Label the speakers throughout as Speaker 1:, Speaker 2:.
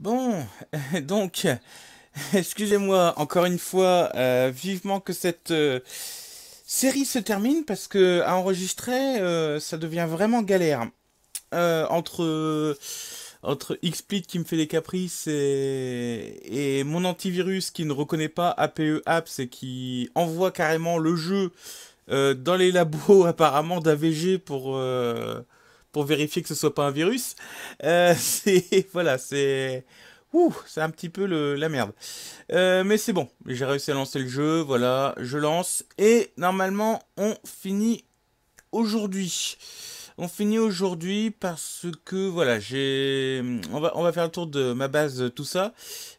Speaker 1: Bon, donc, excusez-moi encore une fois euh, vivement que cette euh, série se termine parce que à enregistrer, euh, ça devient vraiment galère. entre entre XSplit qui me fait des caprices et, et mon antivirus qui ne reconnaît pas APE Apps et qui envoie carrément le jeu dans les labos apparemment d'AVG pour pour vérifier que ce soit pas un virus. Euh, c'est voilà, c'est ouh, c'est un petit peu le, la merde. Euh, mais c'est bon, j'ai réussi à lancer le jeu. Voilà, je lance et normalement on finit aujourd'hui. On finit aujourd'hui parce que voilà, j'ai on va faire le tour de ma base euh, tout ça,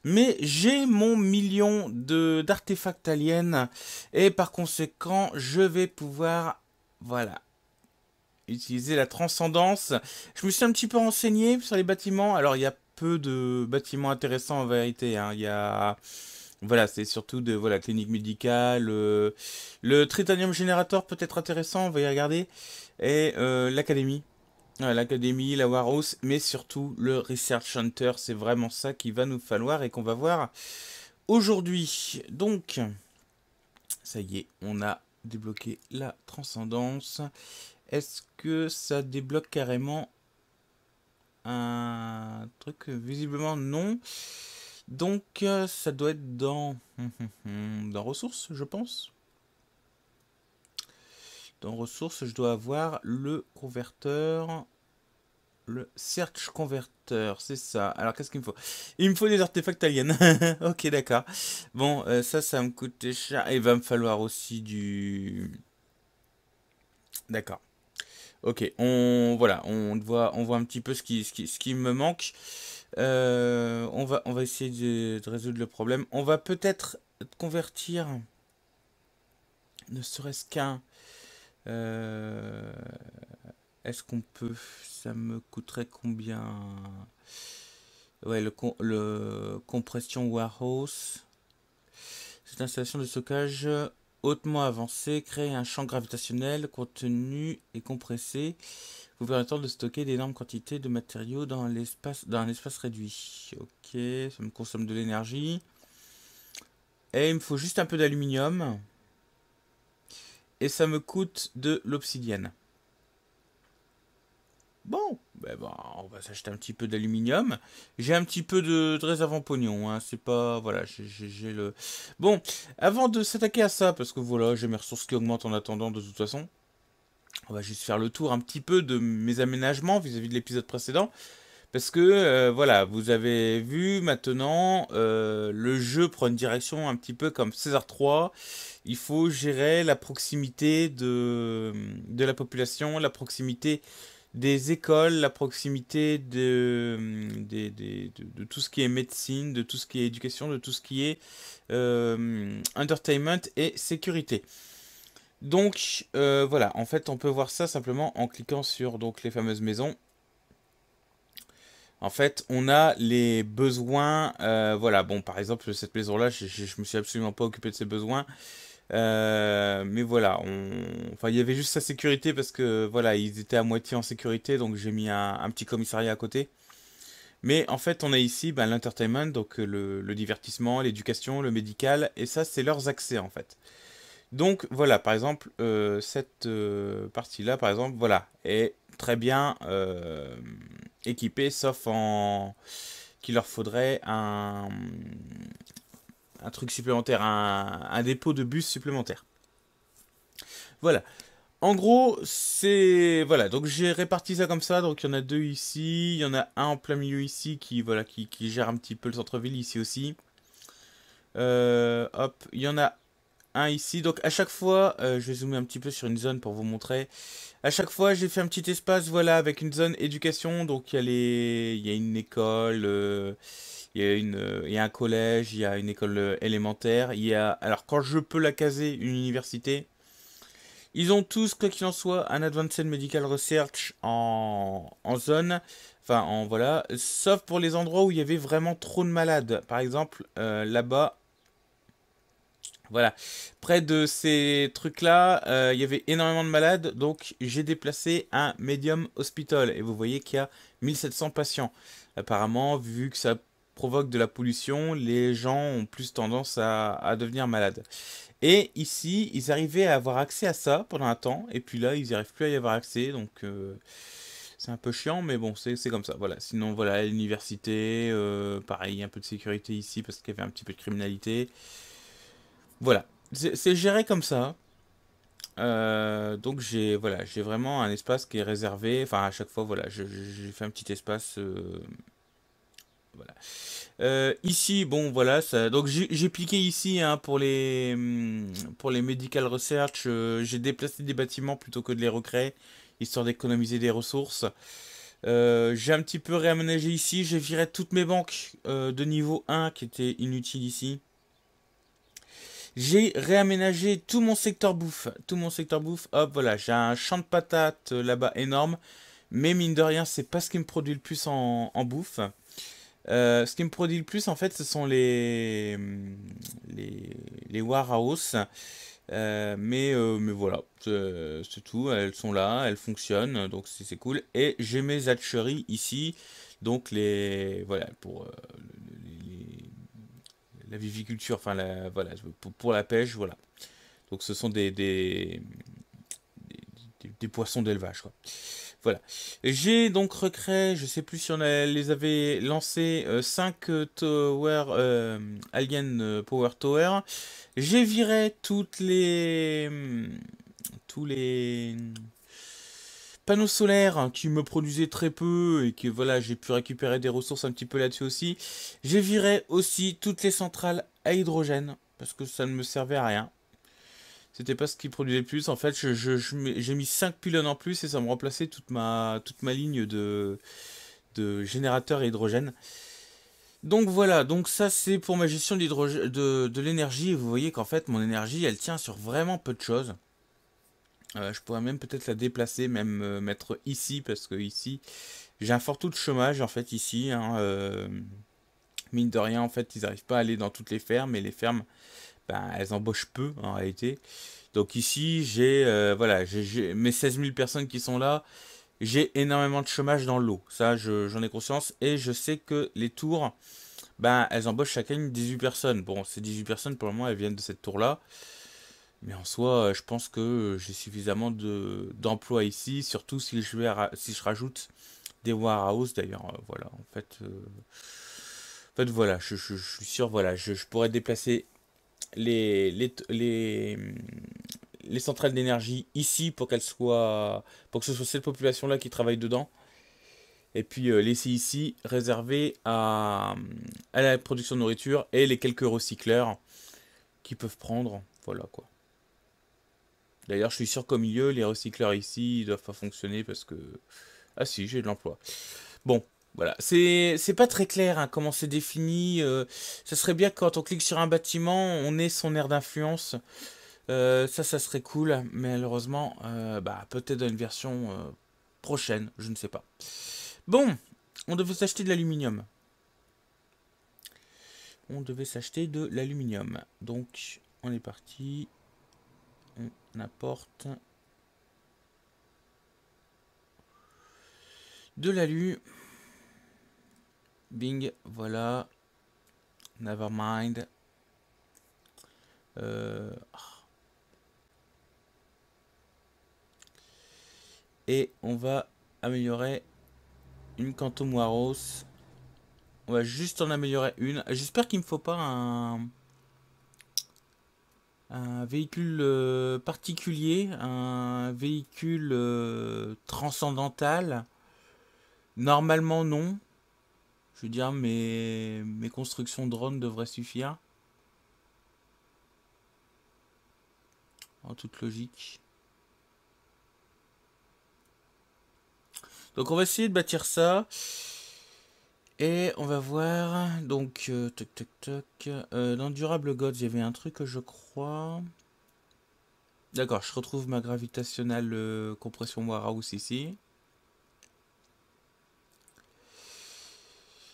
Speaker 1: mais j'ai mon million de d'artefacts aliens et par conséquent, je vais pouvoir voilà, utiliser la transcendance. Je me suis un petit peu renseigné sur les bâtiments. Alors, il y a peu de bâtiments intéressants en vérité. Hein. Il y a. Voilà, c'est surtout de voilà clinique médicale, euh, le Tritanium Generator peut être intéressant, on va y regarder, et euh, l'académie, l'académie, la Warhouse, mais surtout le Research Hunter. c'est vraiment ça qu'il va nous falloir et qu'on va voir aujourd'hui. Donc, ça y est, on a débloqué la transcendance est-ce que ça débloque carrément un truc Visiblement non. Donc euh, ça doit être dans... dans ressources, je pense. Dans ressources, je dois avoir le converteur le search converteur, c'est ça. Alors qu'est-ce qu'il me faut Il me faut des artefacts aliens. ok, d'accord. Bon, euh, ça, ça me coûte cher. il va me falloir aussi du... D'accord. Ok, on voilà, on voit, on voit un petit peu ce qui, ce qui, qui me manque. Euh, on, va, on va essayer de, résoudre le problème. On va peut-être convertir ne serait-ce qu'un. Euh, est-ce qu'on peut. Ça me coûterait combien Ouais, le, le compression warehouse. Cette installation de stockage hautement avancé créer un champ gravitationnel contenu et compressé, vous permettant de stocker d'énormes quantités de matériaux dans l'espace dans un espace réduit. Ok, ça me consomme de l'énergie. Et il me faut juste un peu d'aluminium. Et ça me coûte de l'obsidienne. Bon. Ben, ben, on va s'acheter un petit peu d'aluminium. J'ai un petit peu de, de réserve en pognon, hein. c'est pas... Voilà, j'ai le... Bon, avant de s'attaquer à ça, parce que voilà, j'ai mes ressources qui augmentent en attendant de toute façon, on va juste faire le tour un petit peu de mes aménagements vis-à-vis de l'épisode précédent. Parce que, euh, voilà, vous avez vu maintenant, euh, le jeu prend une direction un petit peu comme César 3. Il faut gérer la proximité de, de la population, la proximité des écoles, la proximité hum, de, tout ce qui est médecine, de tout ce qui est éducation, de tout ce qui est euh, hum, entertainment et sécurité. Donc euh, voilà, en fait on peut voir ça simplement en cliquant sur donc, les fameuses maisons. En fait, on a les besoins. Euh, voilà, bon, par exemple, cette maison-là, je, ne me suis absolument pas occupé de ses besoins. Euh, mais voilà, enfin, il y avait juste sa sécurité parce que voilà, ils étaient à moitié en sécurité, donc j'ai mis un, petit commissariat à côté. Mais en fait, on a ici ben, l'entertainment, donc euh, le, divertissement, l'éducation, le médical, et ça, c'est leurs accès en fait. Donc voilà, par exemple, euh, cette partie-là, par exemple, voilà, est très bien équipée, sauf en qu'il leur faudrait un, un truc supplémentaire, un, dépôt de bus supplémentaire. Voilà. En gros, c'est voilà. Donc j'ai réparti ça comme ça. Donc il y en a deux ici, il y en a un en plein milieu ici qui voilà qui, gère un petit peu le centre-ville ici aussi. Euh, hop, il y en a un ici. Donc à chaque fois, euh, je vais zoomer un petit peu sur une zone pour vous montrer. À chaque fois, j'ai fait un petit espace, voilà, avec une zone éducation. Donc il y a les, il y a une école. Euh, il y, a une, euh, il y a un collège, il y a une école euh, élémentaire, il y a... Alors quand je peux la caser, une université. Ils ont tous, quoi qu'il en soit, un Advanced Medical Research en, en zone. Enfin, en voilà. Sauf pour les endroits où il y avait vraiment trop de malades. Par exemple, euh, là-bas. Voilà. Près de ces trucs-là, il y avait énormément de malades. Donc, j'ai déplacé un Medium Hospital. Et vous voyez qu'il y a 1700 patients. Apparemment, vu que ça provoque de la pollution, les gens ont plus tendance à, devenir malades. Et ici, ils arrivaient à avoir accès à ça pendant un temps, et puis là, ils arrivent plus à y avoir accès, donc euh, c'est un peu chiant, mais bon, c'est comme ça. Voilà. Sinon, voilà, l'université, euh, pareil, un peu de sécurité ici, parce qu'il y avait un petit peu de criminalité. Voilà, c'est géré comme ça. Euh, donc j'ai voilà, j'ai vraiment un espace qui est réservé. Enfin à chaque fois voilà, j'ai fait un petit espace euh, ici, bon, voilà, donc j'ai piqué ici hein, pour, les, hmm, pour les medical research. Euh, j'ai déplacé des bâtiments plutôt que de les recréer, histoire d'économiser des ressources. Euh, j'ai un petit peu réaménagé ici. J'ai viré toutes mes banques de niveau 1 qui étaient inutiles ici. J'ai réaménagé tout mon secteur bouffe. Tout mon secteur bouffe, hop, voilà, j'ai un champ de patates là-bas énorme. Mais mine de rien, c'est pas ce qui me produit le plus en bouffe. Euh, ce qui me produit le plus, en fait, ce sont les, hum, les, les euh, euh, mais, voilà, c'est tout. Elles sont là, elles fonctionnent, donc c'est cool. Et j'ai mes hatcheries ici, donc les voilà pour la viviculture, enfin voilà pour, la pêche, voilà. Donc ce sont des, des, poissons d'élevage. Voilà. J'ai donc recréé, je sais plus si on les avait lancés, 5 euh, euh, tower, euh, Alien Power Tower. J'ai viré toutes les... Hmm, tous les hmm, panneaux solaires qui me produisaient très peu et que voilà j'ai pu récupérer des ressources un petit peu là-dessus aussi. J'ai viré aussi toutes les centrales à hydrogène parce que ça ne me servait à rien. C'était pas ce qui produisait plus. En fait, j'ai je, mis 5 pylônes en plus et ça me remplaçait toute ma, toute ma ligne de, de générateurs à hydrogène. Donc voilà, donc ça c'est pour ma gestion de, de, de l'énergie. Vous voyez qu'en fait mon énergie elle tient sur vraiment peu de choses. Euh, je pourrais même peut-être la déplacer, même euh, mettre ici, parce que ici, j'ai un fort taux de chômage, en fait, ici. Hein, euh, mine de rien, en fait, ils n'arrivent pas à aller dans toutes les fermes, et les fermes ben, elles embauchent peu en réalité. Donc ici, j'ai euh, voilà, j'ai mes 16 000 personnes qui sont là. J'ai énormément de chômage dans l'eau. Ça, j'en ai conscience. Et je sais que les tours, ben, elles embauchent chacune 18 personnes. Bon, ces 18 personnes, pour le moment, elles viennent de cette tour-là. Mais en soi, euh, je pense que j'ai suffisamment d'emplois ici, surtout si je, vais, si je rajoute des warehouses. D'ailleurs, euh, voilà, en fait, en fait, voilà, je, suis sûr, voilà, je, pourrais déplacer les, les, les, centrales d'énergie ici pour qu'elles soient pour que ce soit cette population là qui travaille dedans et puis euh, laisser ici réservé à, à, la production de nourriture et les quelques recycleurs qui peuvent prendre voilà quoi d'ailleurs je suis sûr qu'au milieu les recycleurs ici ils doivent pas fonctionner parce que ah si j'ai de l'emploi bon voilà, c'est pas très clair hein, comment c'est défini. Ce euh, ça serait bien que quand on clique sur un bâtiment, on ait son aire d'influence. Euh, ça, ça serait cool. Mais malheureusement, euh, bah, peut-être dans une version prochaine, je ne sais pas. Bon, on devait s'acheter de l'aluminium. On devait s'acheter de l'aluminium. Donc, on est parti. On apporte de l'alu. Bing, voilà. Never mind. Euh, et on va améliorer une Quantum Waros. On va juste en améliorer une. J'espère qu'il ne me faut pas un... Un véhicule euh, particulier, un véhicule euh, transcendantal. Normalement non, je veux dire, ah, mes, mes constructions drones devraient suffire. En toute logique. Donc on va essayer de bâtir ça. Et on va voir. Donc, euh, toc toc euh, dans Durable god, il y avait un truc, je crois. D'accord, je retrouve ma gravitationnelle euh, compression warehouse ici.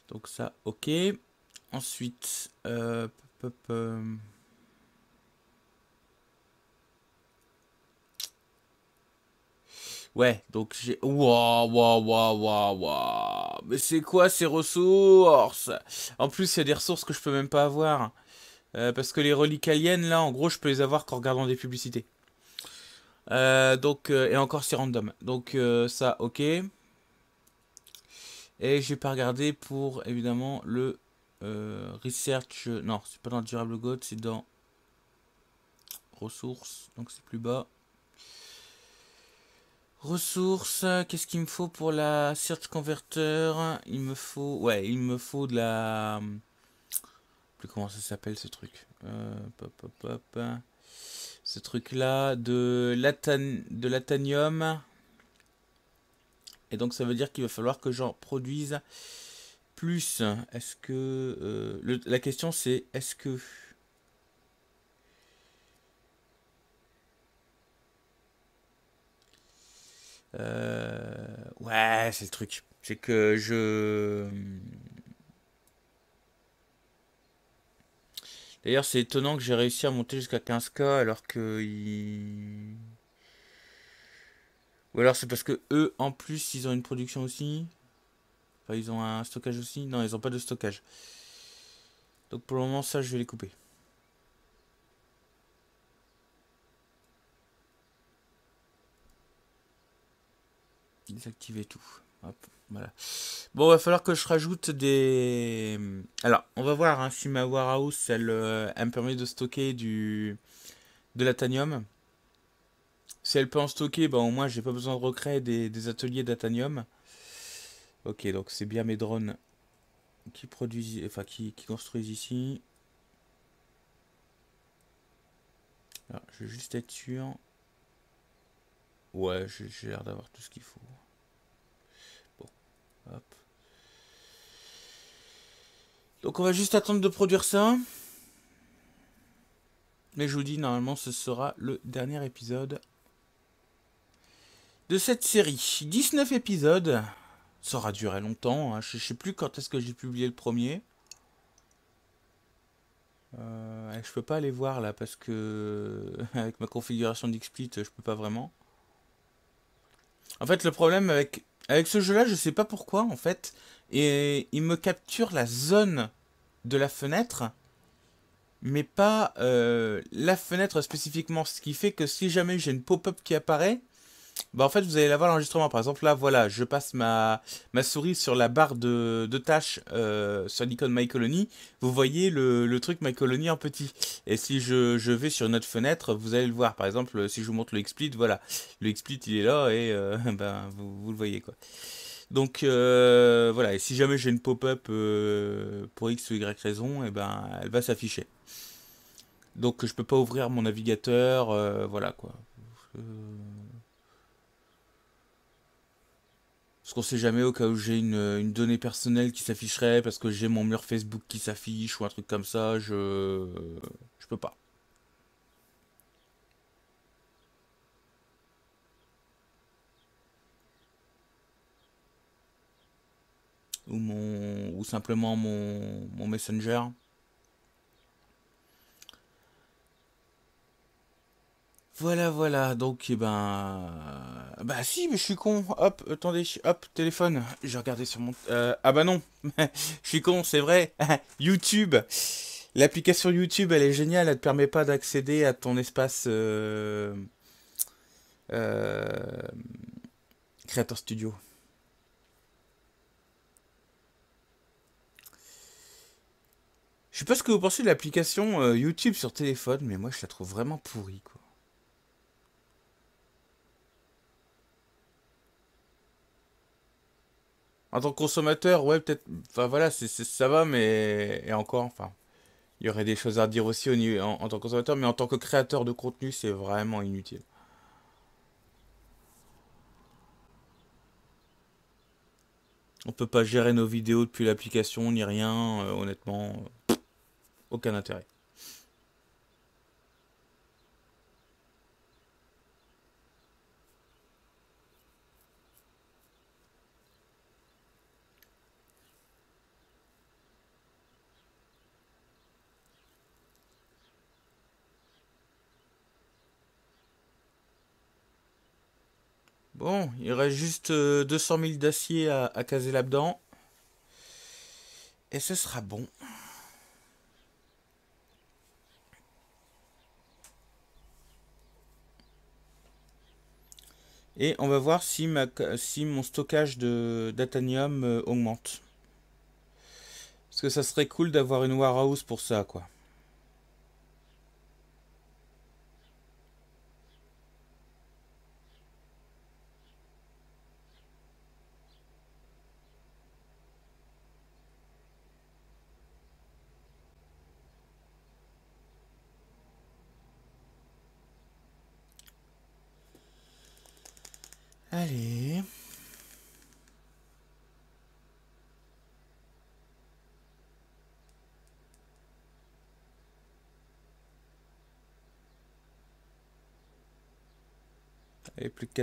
Speaker 1: Donc ça, ok. Ensuite, euh, ouais, donc j'ai... Waouh, waouh, waouh, waouh, waouh. Mais c'est quoi ces ressources En plus, il y a des ressources que je peux même pas avoir. Euh, parce que les reliques aliens, là, en gros, je peux les avoir qu'en regardant des publicités. Euh, donc, euh, et encore, c'est random. Donc ça, ok. Et je j'ai pas regardé pour évidemment le euh, research. Non, c'est pas dans durable god c'est dans ressources. Donc c'est plus bas. Ressources, qu'est-ce qu'il me faut pour la search converter Il me faut, ouais, il me faut de la. Plus comment ça s'appelle ce truc euh, Ce truc là de l'atanium. Et donc ça veut dire qu'il va falloir que j'en produise plus. Est-ce que... Euh, la question c'est est-ce que... Euh, ouais, c'est le truc. C'est que je... D'ailleurs, c'est étonnant que j'ai réussi à monter jusqu'à 15K alors que... Il... Ou alors c'est parce que eux, en plus, ils ont une production aussi. Enfin, ils ont un stockage aussi. Non, ils ont pas de stockage. Donc pour le moment, ça, je vais les couper. Désactiver tout. Hop, voilà. Bon, va falloir que je rajoute des... Alors, on va voir hein, si ma warehouse, euh, elle, me permet de stocker du... de l'atanium. Si elle peut en stocker, bah, au moins, j'ai pas besoin de recréer des, ateliers d'Atanium. Ok, donc c'est bien mes drones qui produisent, enfin, qui, construisent ici. Ah, je vais juste être sûr. Ouais, j'ai l'air d'avoir tout ce qu'il faut. Bon, hop. Donc on va juste attendre de produire ça. Mais je vous dis, normalement, ce sera le dernier épisode de cette série. 19 épisodes. Ça aura duré longtemps. Hein. Je, sais plus quand est-ce que j'ai publié le premier. je euh, je peux pas aller voir là parce que avec ma configuration d'Xplit je peux pas vraiment. En fait, le problème avec avec ce jeu-là, je sais pas pourquoi en fait, et il me capture la zone de la fenêtre, mais pas euh, la fenêtre spécifiquement. Ce qui fait que si jamais j'ai une pop-up qui apparaît, bah en fait, vous allez la l'enregistrement. Par exemple, là, voilà, je passe ma, ma souris sur la barre de, tâches euh, sur l'icône My Colony. Vous voyez le, truc My Colony en petit. Et si je, vais sur notre fenêtre, vous allez le voir. Par exemple, euh, si je vous montre le XSplit, voilà. Le XSplit, il est là et euh, ben, vous, le voyez, quoi. Donc voilà, et si jamais j'ai une pop-up pour X ou Y raison, et eh ben, elle va s'afficher. Donc je peux pas ouvrir mon navigateur, voilà quoi. ne sait jamais au cas où j'ai une, donnée personnelle qui s'afficherait, parce que j'ai mon mur Facebook qui s'affiche ou un truc comme ça, je. Je peux pas. Ou mon. Ou simplement mon, mon Messenger. Voilà, voilà, donc, et eh ben... Bah si, mais je suis con, hop, attendez, hop, téléphone, j'ai regardé sur mon... Euh, ah bah non, je suis con, c'est vrai, YouTube L'application YouTube, elle est géniale, elle te permet pas d'accéder à ton espace... Euh, euh, Créateur Studio. Je sais pas ce que vous pensez de l'application YouTube sur téléphone, mais moi je la trouve vraiment pourrie, En tant que consommateur, ouais, peut-être. Enfin voilà, c'est, ça va, mais. Et encore, enfin. Il y aurait des choses à dire aussi au, en, en tant que consommateur, mais en tant que créateur de contenu, c'est vraiment inutile. On peut pas gérer nos vidéos depuis l'application ni rien, euh, honnêtement. Euh, aucun intérêt. Bon, il reste juste 200 euh, 000 d'acier à, caser là-dedans. Et ce sera bon. Et on va voir si, ma, si mon stockage d'atanium euh, augmente. Parce que ça serait cool d'avoir une warehouse pour ça, quoi.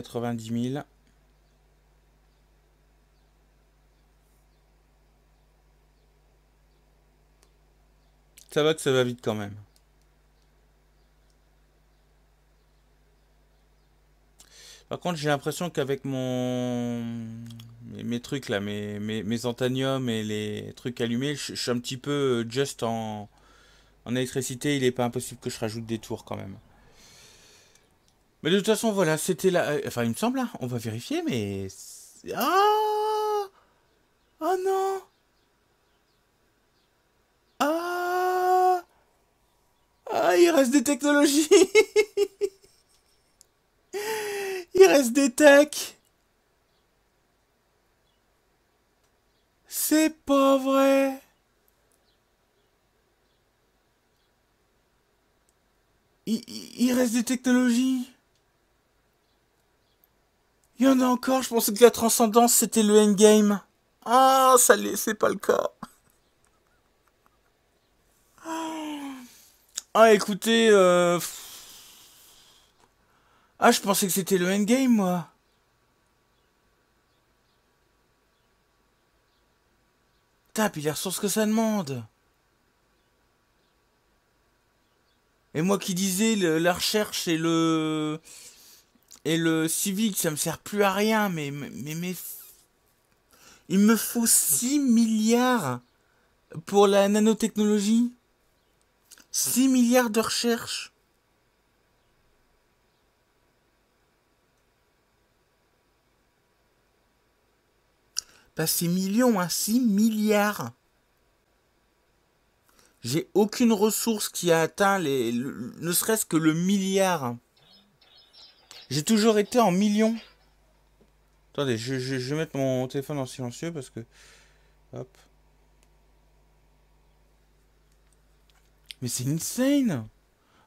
Speaker 1: 90 000. Ça va que ça va vite quand même. Par contre, j'ai l'impression qu'avec mon mes, trucs là, mes, mes, mes et les trucs allumés, je, suis un petit peu euh, juste en, en électricité. Il n'est pas impossible que je rajoute des tours quand même. Mais de toute façon, voilà, c'était la. Euh, enfin, il me semble, hein, on va vérifier, mais. Ah Oh non Ah Ah, il reste des technologies Il reste des techs C'est pas vrai il reste des technologies il y en a encore, je pensais que la transcendance c'était le endgame. Ah, ça l'est, c'est pas le cas. Ah, écoutez, euh, Ah, je pensais que c'était le endgame, moi. Putain, est les ressources que ça demande. Et moi qui disais, le, la recherche et le... Et le civique, ça me sert plus à rien, mais, mais, mais il me faut 6 milliards pour la nanotechnologie. 6 milliards de recherche. Pas 6 millions, hein, 6 milliards. J'ai aucune ressource qui a atteint les, ne serait-ce que le milliard. J'ai toujours été en millions. Attendez, je, vais mettre mon téléphone en silencieux parce que... Hop. Mais c'est insane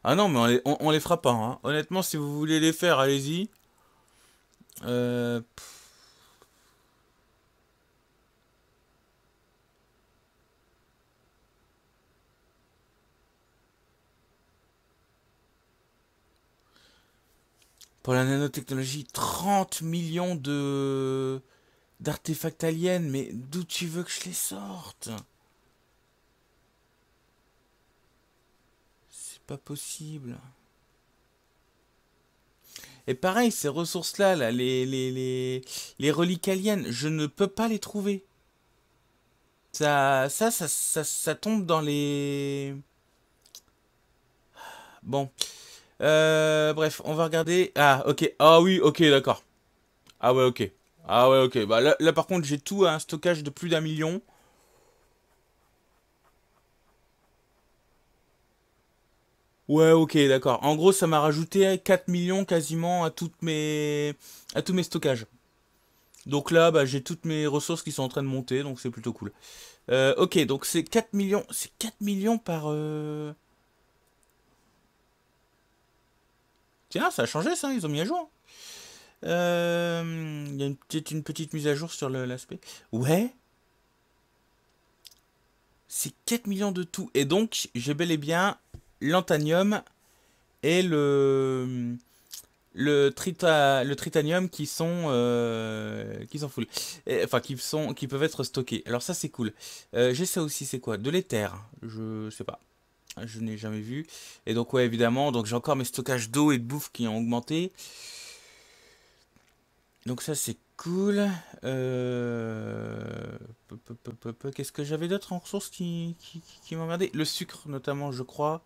Speaker 1: Ah non, mais on les, fera pas. Hein. Honnêtement, si vous voulez les faire, allez-y. Euh... pour la nanotechnologie, 30 millions de d'artefacts aliens, mais d'où tu veux que je les sorte C'est pas possible. Et pareil, ces ressources-là, là, les, les, les, reliques aliens, je ne peux pas les trouver. ça, ça, ça, ça tombe dans les... Bon. Euh, bref, on va regarder. Ah, ok. Ah oui, ok, d'accord. Ah ouais, ok. Ah ouais, ok. Bah là, par contre, j'ai tout à un stockage de plus d'un million. Ouais, ok, d'accord. En gros, ça m'a rajouté 4 millions quasiment à, toutes mes... à tous mes stockages. Donc là, bah, j'ai toutes mes ressources qui sont en train de monter, donc c'est plutôt cool. Euh, ok, donc c'est 4 millions... C'est 4 millions par... Euh... Tiens, ça a changé ça, ils ont mis à jour. Euh, il y a une petite, une petite mise à jour sur l'aspect. Ouais. C'est 4 millions de tout. Et donc, j'ai bel et bien l'antanium et le le, trita, le tritanium qui sont euh, qui sont enfin qui sont qui peuvent être stockés. Alors ça c'est cool. Euh, j'ai ça aussi, c'est quoi De l'éther, je sais pas je n'ai jamais vu. Et donc ouais évidemment, donc j'ai encore mes stockages d'eau et de bouffe qui ont augmenté. Donc ça c'est cool. Euh, Qu'est-ce que j'avais d'autre en ressources qui, qui, Le sucre notamment je crois.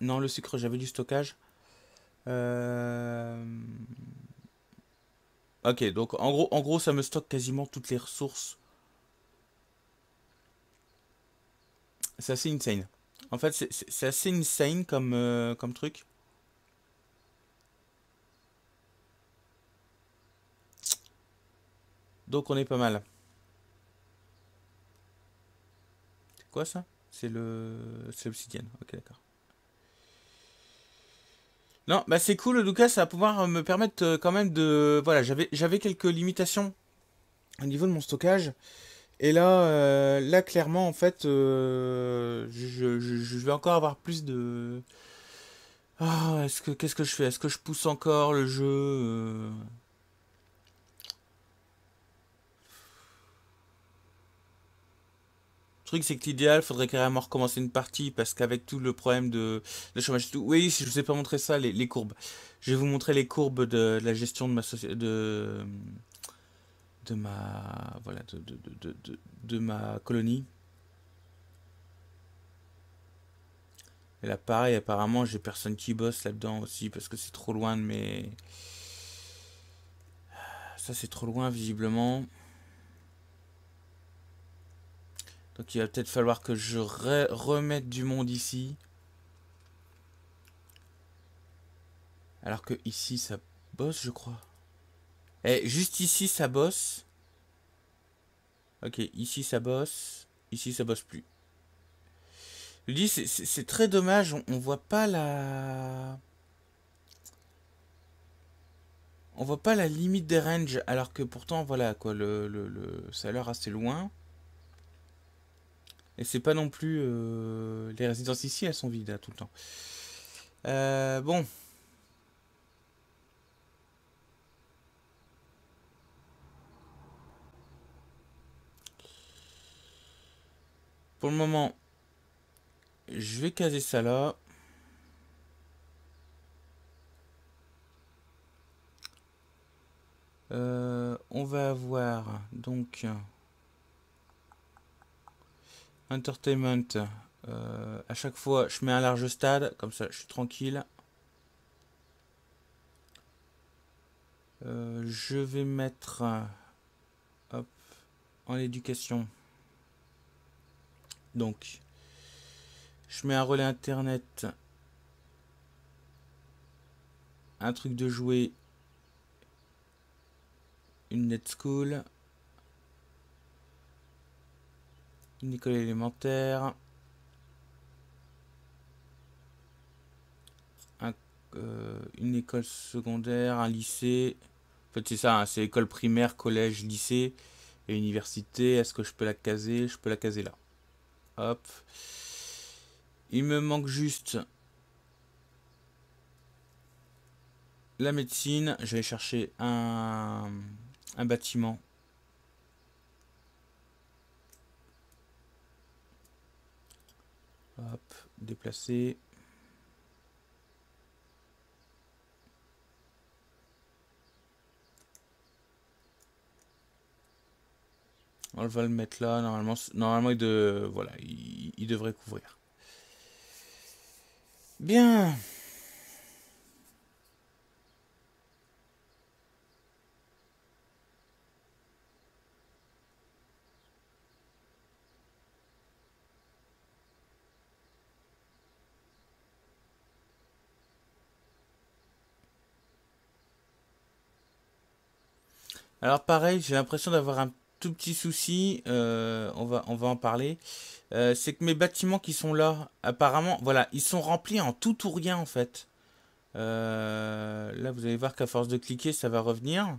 Speaker 1: Non le sucre j'avais du stockage. Euh, ok, donc en gros, en gros, ça me stocke quasiment toutes les ressources. C'est assez insane. En fait, c'est assez insane comme, euh, comme truc. Donc on est pas mal. C'est quoi ça C'est le... C'est Ok, d'accord. Non, bah c'est cool, tout cas, ça va pouvoir euh, me permettre euh, quand même de... Voilà, j'avais quelques limitations au niveau de mon stockage. Et là, euh, là clairement, en fait, euh, je, vais encore avoir plus de... Ah, est-ce que qu'est-ce que je fais Est-ce que je pousse encore le jeu euh? Le truc, c'est que l'idéal, faudrait carrément recommencer une partie parce qu'avec tout le problème de, chômage tout. Oui, si je vous ai pas montré ça, les, courbes. Je vais vous montrer les courbes de, de la gestion de ma société. De, de ma voilà de, de, de, de ma colonie. Et là pareil apparemment j'ai personne qui bosse là-dedans aussi parce que c'est trop loin de mes. Ça c'est trop loin visiblement. Donc il va peut-être falloir que je remette du monde ici. Alors que ici ça bosse je crois. Et eh, juste ici, ça bosse. Ok, ici, ça bosse. Ici, ça bosse plus. Je dis, c'est très dommage, on, voit pas la... On voit pas la limite des ranges, alors que pourtant, voilà, quoi, le, le, ça a l'air assez loin. Et c'est pas non plus... Euh, les résidences ici, elles sont vides, à hein, tout le temps. Euh, bon. Pour le moment, je vais caser ça là. Euh, on va avoir donc Entertainment. Euh, à chaque fois, je mets un large stade, comme ça je suis tranquille. Euh, je vais mettre en éducation. Donc, je mets un relais internet, un truc de jouer, une net school, une école élémentaire, euh, une école secondaire, un lycée. En fait, c'est ça, hein, c'est école primaire, collège, lycée et université. Est-ce que je peux la caser Je peux la caser là. Hop. Il me manque juste la médecine. Je vais chercher un, un bâtiment. Hop, déplacer. On va le mettre là, normalement, normalement il, de, voilà, il devrait couvrir. Bien. Alors pareil, j'ai l'impression d'avoir un petit souci, euh, on, va, on va en parler. Euh, c'est que mes bâtiments qui sont là, apparemment, voilà, ils sont remplis en tout ou rien en fait. Euh, là, vous allez voir qu'à force de cliquer, ça va revenir.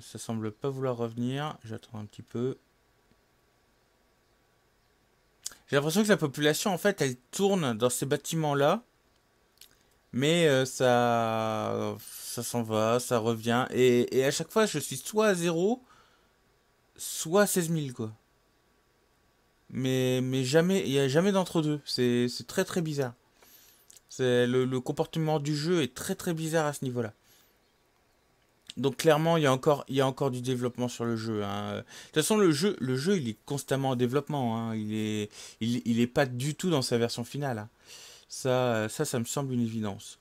Speaker 1: ça semble pas vouloir revenir. J'attends un petit peu. J'ai l'impression que la population, en fait, elle tourne dans ces bâtiments-là mais euh, ça, ça s'en va, ça revient, et, à chaque fois je suis soit à 0, soit à 16 000 quoi. Mais, mais jamais, il n'y a jamais d'entre-deux, c'est très très bizarre. Le, le comportement du jeu est très très bizarre à ce niveau-là. Donc clairement, il y a encore, il y a encore du développement sur le jeu. Hein. De toute façon, le jeu, le jeu, il est constamment en développement. Hein. Il est, il, pas du tout dans sa version finale. Hein. Ça, euh, ça, ça me semble une évidence.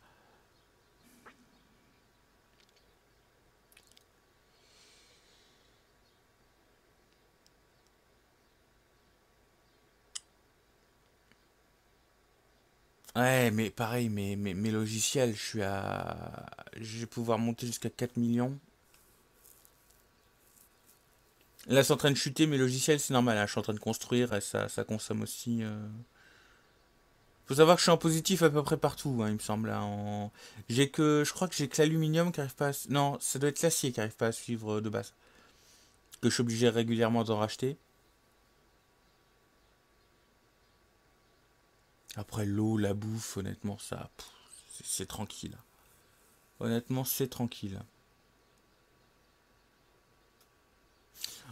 Speaker 1: Ouais, mais pareil, mes, mes logiciels, je suis à. Je vais pouvoir monter jusqu'à 4 millions. Là, c'est en train de chuter mes logiciels, c'est normal. là hein. je suis en train de construire et ça, ça consomme aussi. Euh. Faut savoir que je suis en positif à peu près partout, hein, il me semble. Hein, en... J'ai que, je crois que j'ai que l'aluminium qui arrive pas. À... Non, ça doit être l'acier qui arrive pas à suivre euh, de base. Que je suis obligé régulièrement d'en racheter. Après l'eau, la bouffe, honnêtement, ça, c'est tranquille. Honnêtement, c'est tranquille.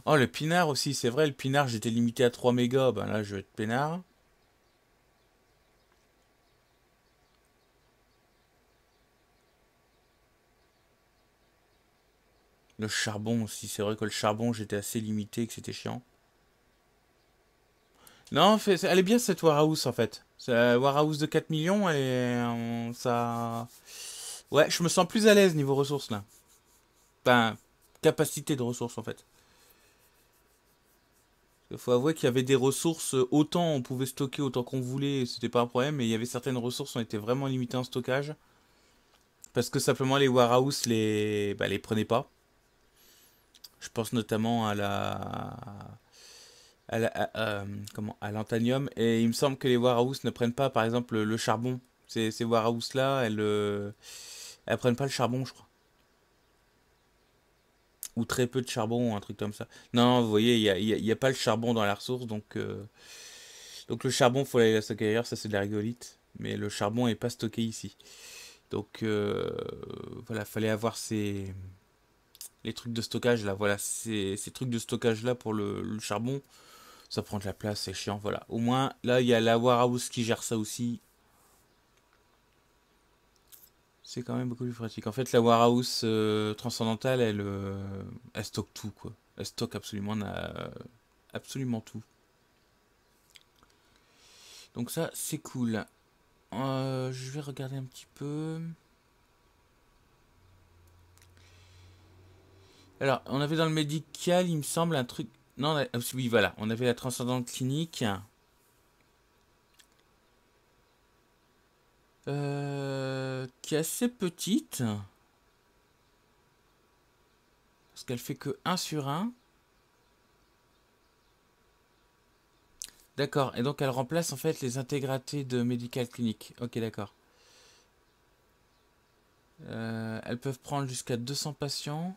Speaker 1: Oh, le pinard aussi, c'est vrai, le pinard, j'étais limité à 3 mégas, ben là, je vais être peinard. Le charbon aussi, c'est vrai que le charbon, j'étais assez limité et que c'était chiant. Non, elle est bien cette warehouse en fait. C'est warehouse de 4 millions et euh, ça... Ouais, je me sens plus à l'aise niveau ressources là. Enfin, capacité de ressources en fait. Il faut avouer qu'il y avait des ressources, euh, autant on pouvait stocker autant qu'on voulait, c'était pas un problème, mais il y avait certaines ressources, on était vraiment limité en stockage. Parce que simplement les warehouses les, bah, les prenaient pas. Je pense notamment à la à, euh, comment, à l'antanium et il me semble que les warehouses ne prennent pas par exemple le charbon. Ces, ces là, elles, ne euh, prennent pas le charbon, je crois. Ou très peu de charbon, un truc comme ça. Non, vous voyez, il n'y a, pas le charbon dans la ressource, donc euh, donc le charbon, il faut aller la stocker ailleurs, ça c'est de la rigolite. Mais le charbon n'est pas stocké ici. Donc voilà, voilà, fallait avoir ces, les trucs de stockage là, voilà, ces, trucs de stockage là pour le, charbon, ça prend de la place, c'est chiant, voilà. Au moins, là, il y a la warehouse qui gère ça aussi. C'est quand même beaucoup plus pratique. En fait, la warehouse euh, transcendantale, elle, euh, elle stocke tout, quoi. Elle stocke absolument, absolument tout. Donc ça, c'est cool. Euh, je vais regarder un petit peu. Alors, on avait dans le médical, il me semble, un truc... Non, ah, oui, voilà. On avait la transcendante clinique. Euh, qui est assez petite. Parce qu'elle fait que 1 sur 1. D'accord. Et donc, elle remplace en fait les intégratés de médical clinique. Ok, d'accord. Euh, elles peuvent prendre jusqu'à 200 patients.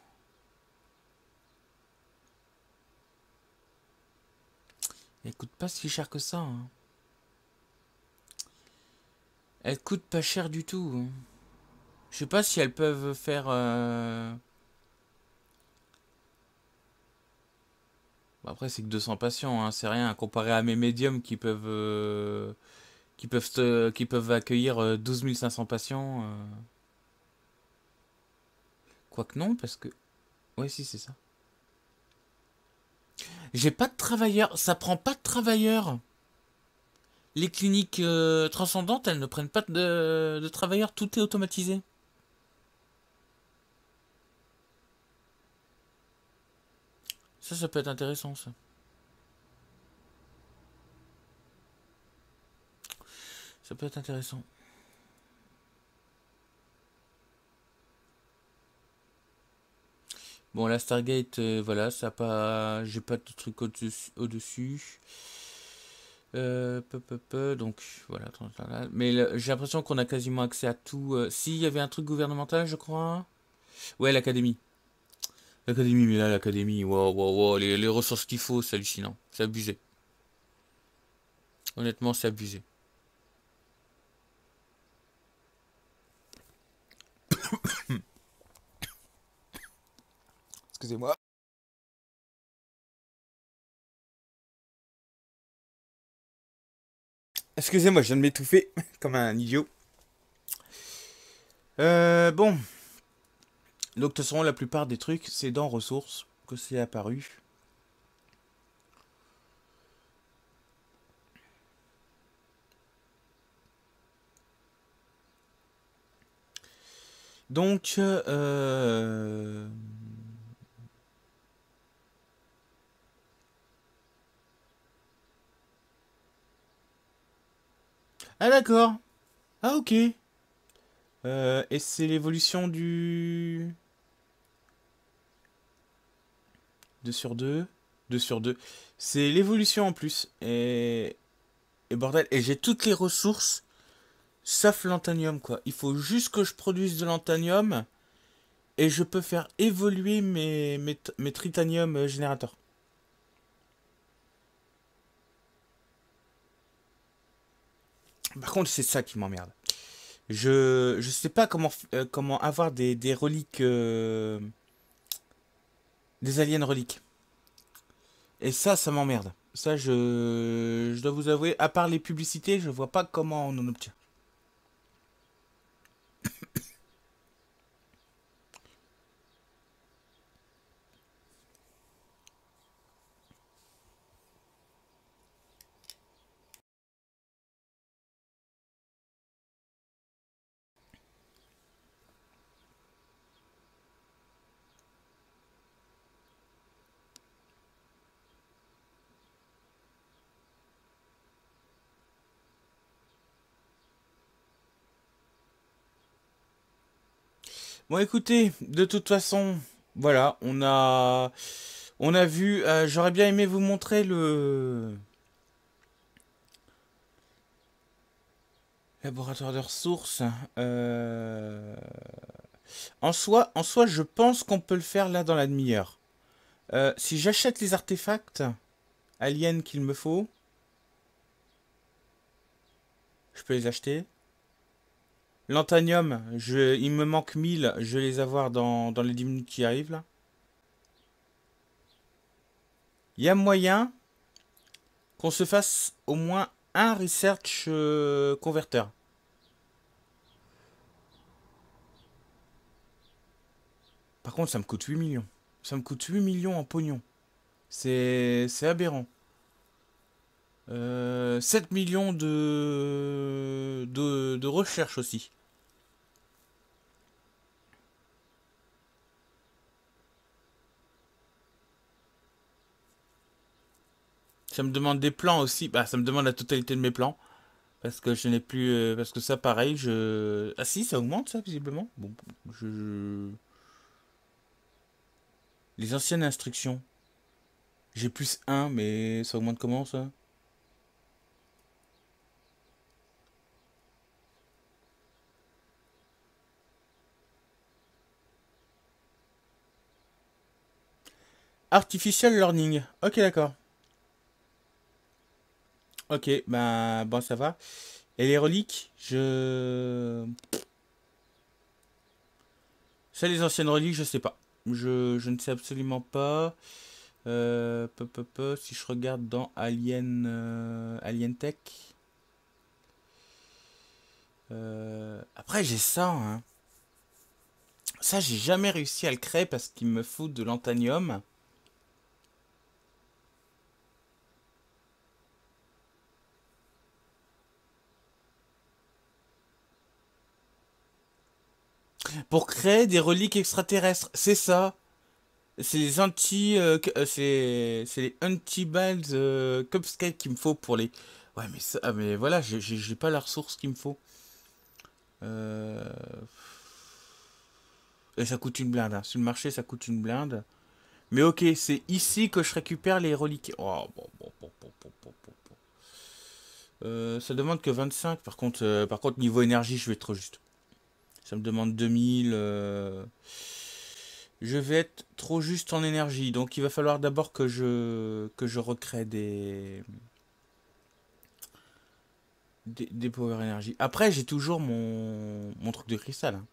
Speaker 1: Elle coûte pas si cher que ça. Elles hein. Elle coûte pas cher du tout. Je sais pas si elles peuvent faire... Euh, bah, après, c'est que 200 patients, hein, c'est rien comparé à mes médiums qui peuvent... Euh, qui peuvent, qui peuvent accueillir 12 euh, 500 patients. Quoi Quoique non, parce que... Ouais, si, c'est ça. J'ai pas de travailleurs. Ça prend pas de travailleurs. Les cliniques euh, transcendantes, elles ne prennent pas de, de travailleurs. Tout est automatisé. Ça, ça peut être intéressant, ça. Ça peut être intéressant. Bon, la Stargate, euh, voilà, ça pas. J'ai pas de truc au-dessus. Euh, peu, donc voilà. Mais j'ai l'impression qu'on a quasiment accès à tout. Euh, s'il y avait un truc gouvernemental, je crois. Ouais, l'académie. L'académie, mais là, l'académie, waouh, waouh, wow, les, les ressources qu'il faut, c'est hallucinant. C'est abusé. Honnêtement, c'est abusé. excusez-moi Excusez-moi, je viens de m'étouffer comme un idiot. Euh, bon. Donc, de toute façon, la plupart des trucs, c'est dans ressources que c'est apparu. Donc, euh, Ah d'accord. Ah ok. Euh, et c'est l'évolution du... 2 sur 2. 2 sur 2. C'est l'évolution en plus. Et... bordel. Et j'ai toutes les ressources. Sauf l'antanium quoi. Il faut juste que je produise de l'antanium. Et je peux faire évoluer mes, mes, mes tritanium euh, générateurs. Par contre, c'est ça qui m'emmerde. Je, je sais pas comment, euh, comment avoir des, reliques... Euh, des aliens reliques. Et ça, ça m'emmerde. Ça, je, je dois vous avouer, à part les publicités, je vois pas comment on en obtient. Bon, écoutez, de toute façon, voilà, on a, on a vu. Euh, j'aurais bien aimé vous montrer le laboratoire de ressources. Euh, en soi, en soi, je pense qu'on peut le faire là dans la demi-heure. Euh, si j'achète les artefacts aliens qu'il me faut, je peux les acheter. L'antanium, il me manque 1000, je vais les avoir dans, les 10 minutes qui arrivent là. Il y a moyen qu'on se fasse au moins un research euh, converteur. Par contre, ça me coûte 8 millions. Ça me coûte 8 millions en pognon. C'est aberrant. 7 euh, millions de, de, recherches aussi. Ça me demande des plans aussi. Bah, ça me demande la totalité de mes plans. Parce que je n'ai plus. Euh, parce que ça, pareil, je. Ah si, ça augmente, ça, visiblement. Bon, Les anciennes instructions. J'ai plus 1, mais ça augmente comment, ça Artificial Learning. Ok, d'accord. Ok, ben, bon, ça va. Et les reliques, je... Ça, les anciennes reliques, je sais pas. Je, ne sais absolument pas. Euh, peu, peu, peu, si je regarde dans Alien, euh, Alien Tech. Euh, après, j'ai ça. Hein. Ça, j'ai jamais réussi à le créer parce qu'il me faut de l'antanium. pour créer des reliques extraterrestres. C'est ça. C'est les anti, euh, euh, c'est c'est les anti balls euh, qu'il me faut pour les. Ouais, mais ça, ah, mais voilà, j'ai pas la ressource qu'il me faut. Et ça coûte une blinde. Hein. Sur le marché, ça coûte une blinde. Mais ok, c'est ici que je récupère les reliques. ça demande que 25. Par contre, par contre niveau énergie, je vais être trop juste. Ça me demande 2000. Euh, je vais être trop juste en énergie. Donc il va falloir d'abord que je, que je recrée des... des... power energy. Après, j'ai toujours mon, mon truc de cristal. Hein.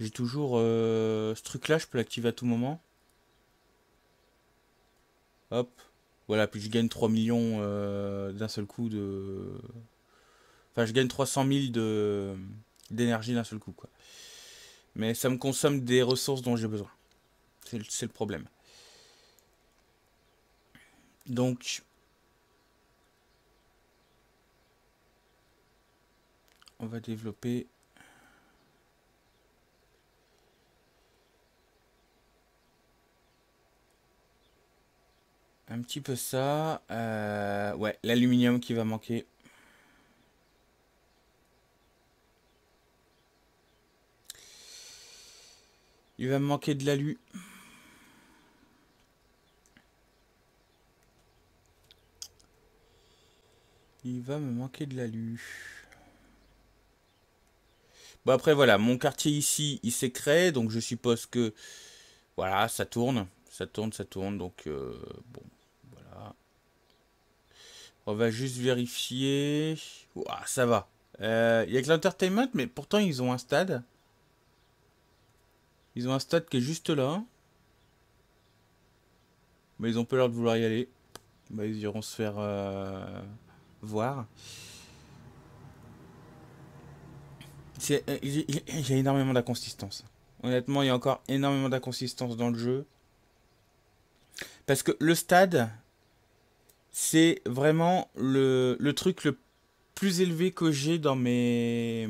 Speaker 1: J'ai toujours euh, ce truc-là, je peux l'activer à tout moment. Hop. Voilà, puis je gagne 3 millions euh, d'un seul coup de... Enfin, je gagne 300 000 de d'énergie d'un seul coup. Quoi. Mais ça me consomme des ressources dont j'ai besoin. C'est le problème. Donc, on va développer un petit peu ça. Euh, ouais, l'aluminium qui va manquer. Il va me manquer de l'alu. Il va me manquer de l'alu. Bon après voilà, mon quartier ici, il s'est créé, donc je suppose que voilà, ça tourne, ça tourne, ça tourne, donc euh, bon, voilà. On va juste vérifier. Ouah, ça va. Euh, il n'y y a que l'entertainment, mais pourtant ils ont un stade. Ils ont un stade qui est juste là. Mais ils ont pas l'air de vouloir y aller. Bah, ils iront se faire euh, voir. Il y a énormément d'inconsistance. Honnêtement, il y a encore énormément d'inconsistance dans le jeu. Parce que le stade, c'est vraiment le, truc le plus élevé que j'ai dans mes,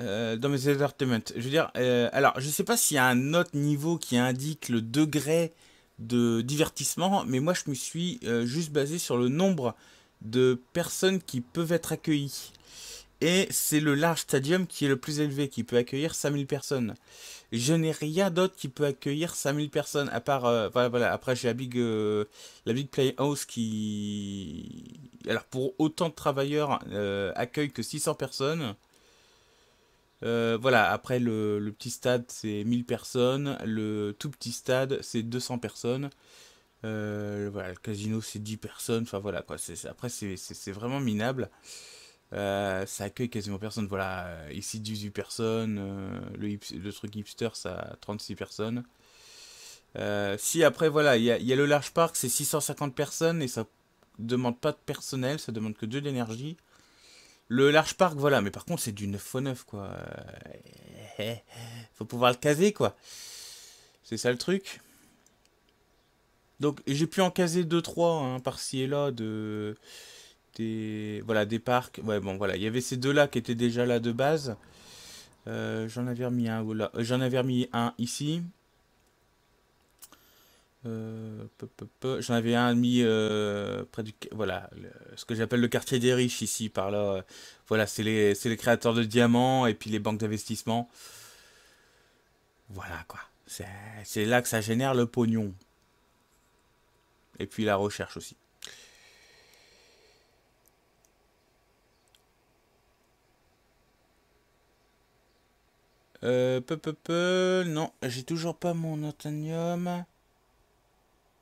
Speaker 1: euh, dans mes entertainment. Je veux dire, euh, alors, je sais pas s'il y a un autre niveau qui indique le degré de divertissement, mais moi, je me suis euh, juste basé sur le nombre de personnes qui peuvent être accueillies. Et c'est le large stadium qui est le plus élevé, qui peut accueillir 5000 personnes. Je n'ai rien d'autre qui peut accueillir 5000 personnes, à part... voilà, voilà, après j'ai la Big, la Big Playhouse qui... Alors pour autant de travailleurs, accueille que 600 personnes. Euh, voilà, après le, petit stade c'est 1000 personnes, le tout petit stade c'est 200 personnes, euh, voilà, le casino c'est 10 personnes, enfin voilà quoi, c'est, après c'est vraiment minable. Euh, ça accueille quasiment personne, voilà, ici 18 personnes, le, le, truc hipster ça a 36 personnes. si après voilà, il y a, le large parc, c'est 650 personnes et ça demande pas de personnel, ça demande que de l'énergie. Le large parc, voilà, mais par contre, c'est du 9 x 9, quoi. Euh, eh, eh, faut pouvoir le caser, quoi. C'est ça le truc. Donc, j'ai pu en caser 2-3, hein, par-ci et là, de... Des... Voilà, des parcs. Ouais, bon, voilà, il y avait ces deux-là qui étaient déjà là de base. Euh, j'en avais un, euh, J'en avais remis un ici. Euh, J'en avais un mis euh, près du. Voilà, ce que j'appelle le quartier des riches ici, par là. Euh. voilà, c'est les, créateurs de diamants et puis les banques d'investissement. Voilà, quoi. C'est là que ça génère le pognon. Et puis la recherche aussi. peu, peu, peu. Non, j'ai toujours pas mon Antanium.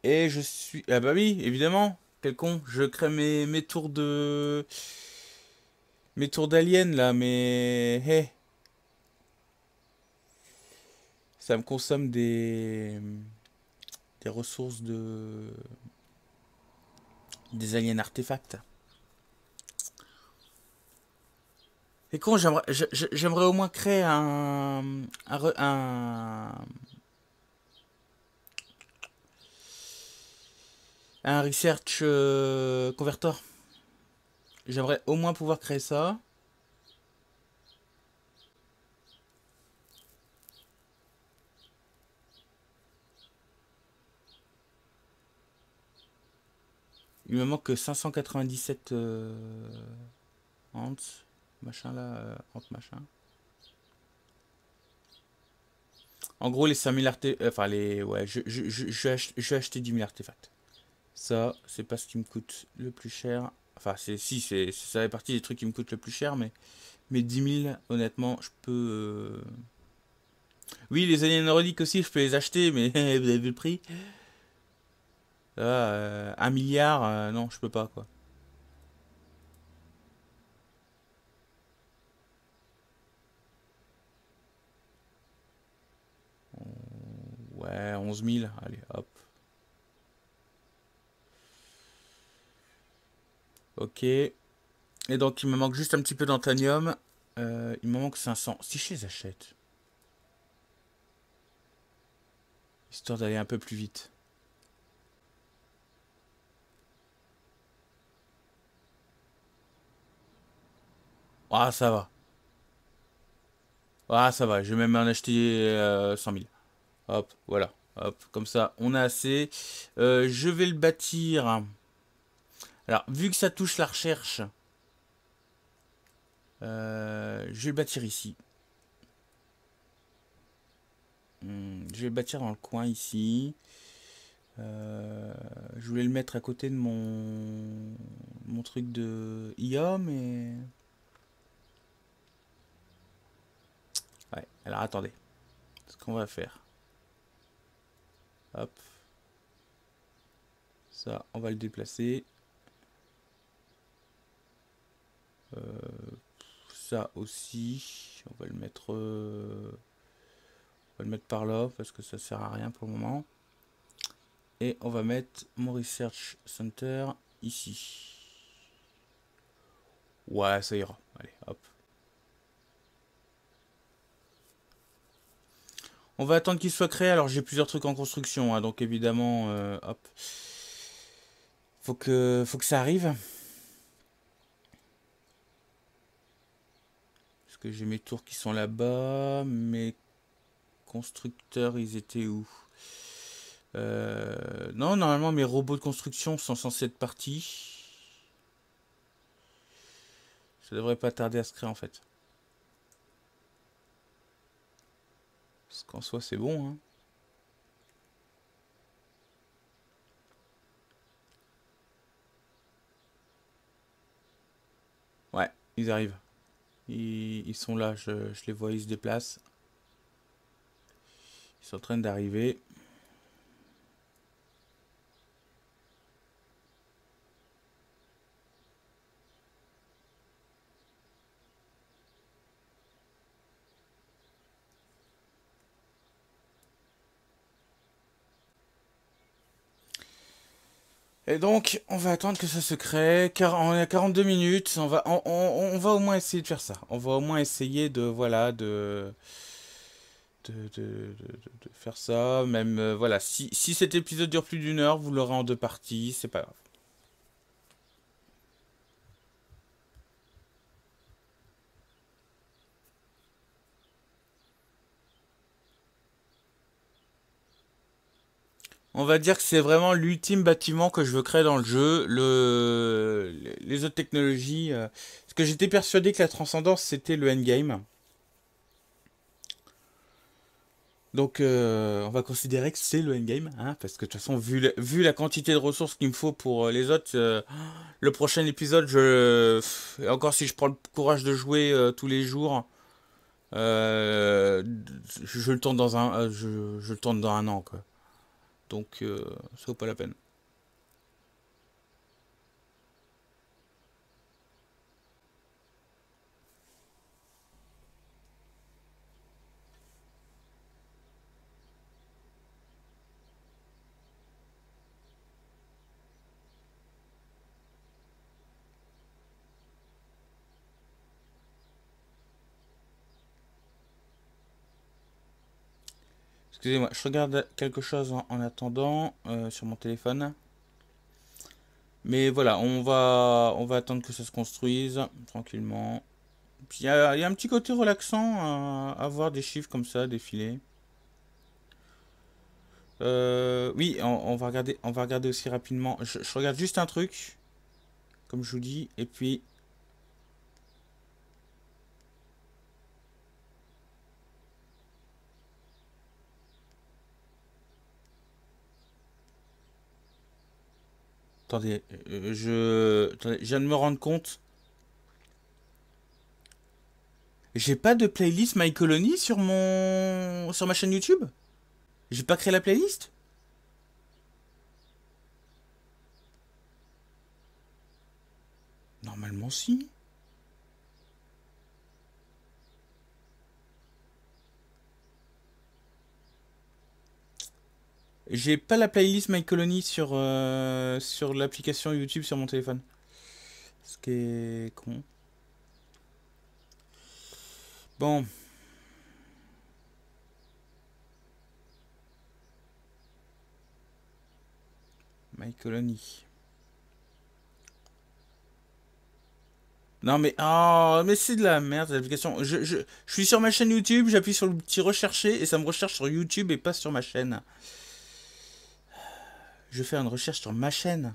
Speaker 1: Et je suis... Ah bah oui, évidemment. Quel con. Je crée mes, mes tours de... Mes tours d'alien, là, mais... Ça me consomme des... Des ressources de... Des aliens artefacts. Et con, j'aimerais au moins créer Un... un un research euh, converter. J'aimerais au moins pouvoir créer ça. Il me manque 597 euh, ants, machin là, euh, machin. En gros, les 5000 artefacts, euh, enfin les, ouais, je, je, je, je vais acheter 10 000 artefacts. Ça, c'est pas ce qui me coûte le plus cher. Enfin, c'est si, c'est ça fait partie des trucs qui me coûtent le plus cher, mais, mais 10 000, honnêtement, je peux... Euh, oui, les aliens neuroliques aussi, je peux les acheter, mais vous avez vu le prix euh, un milliard, euh, non, je peux pas, quoi. Ouais, 11 000, allez, hop. Ok. Et donc, il me manque juste un petit peu d'antanium. Euh, il me manque 500. Si je les achète. Histoire d'aller un peu plus vite. Ah, ça va. Ah, ça va. Je vais même en acheter 100 euh, 000. Hop, voilà. Hop, comme ça, on a assez. Euh, je vais le bâtir. Alors, vu que ça touche la recherche, euh, je vais le bâtir ici. Hmm, je vais le bâtir dans le coin ici. Euh, je voulais le mettre à côté de mon, mon truc de IA, mais... Ouais, alors attendez. Ce qu'on va faire. Hop. Ça, on va le déplacer. Euh, ça aussi, on va le mettre, euh, on va le mettre par là parce que ça sert à rien pour le moment. Et on va mettre mon research center ici. Ouais, ça ira. Allez, hop. On va attendre qu'il soit créé. Alors, j'ai plusieurs trucs en construction. Hein, donc, évidemment, euh, hop. Faut que, faut que ça arrive. Parce que j'ai mes tours qui sont là-bas. Mes constructeurs, ils étaient où euh, Non, normalement, mes robots de construction sont censés être partis. Ça devrait pas tarder à se créer, en fait. Parce qu'en soi, c'est bon, hein. Ouais, ils arrivent. Ils, sont là, je, je les vois, ils se déplacent. Ils sont en train d'arriver. Et donc, on va attendre que ça se crée. Car on a 42 minutes. On va, on, va au moins essayer de faire ça. On va au moins essayer de, voilà, de... De, de, de, faire ça, même, euh, voilà, si, si cet épisode dure plus d'une heure, vous l'aurez en deux parties, c'est pas grave. on va dire que c'est vraiment l'ultime bâtiment que je veux créer dans le jeu. les autres technologies. Euh, parce que j'étais persuadé que la transcendance, c'était le endgame. Donc, euh, on va considérer que c'est le endgame. Hein, parce que de toute façon, vu, la quantité de ressources qu'il me faut pour euh, les autres, le prochain épisode, je. Encore si je prends le courage de jouer tous les jours. je, le tourne dans un, je, je le dans un an quoi. Donc, euh, ça vaut pas la peine. Excusez-moi, je regarde quelque chose en, attendant euh, sur mon téléphone. Mais voilà, on va, on va attendre que ça se construise tranquillement. Puis il y, a un petit côté relaxant à, voir des chiffres comme ça défiler. Euh, oui, on, va regarder, on va regarder aussi rapidement. Je, je regarde juste un truc, comme je vous dis, et puis Euh, attendez, je... viens de me rendre compte. J'ai pas de playlist My Colony sur mon... sur ma chaîne YouTube J'ai pas créé la playlist Normalement si. J'ai pas la playlist My Colony sur, euh, sur l'application YouTube sur mon téléphone. Ce qui est con. Bon. My Colony. Non mais oh, mais c'est de la merde l'application. Je, je, je suis sur ma chaîne YouTube, j'appuie sur le petit rechercher et ça me recherche sur YouTube et pas sur ma chaîne. Je fais une recherche sur ma chaîne.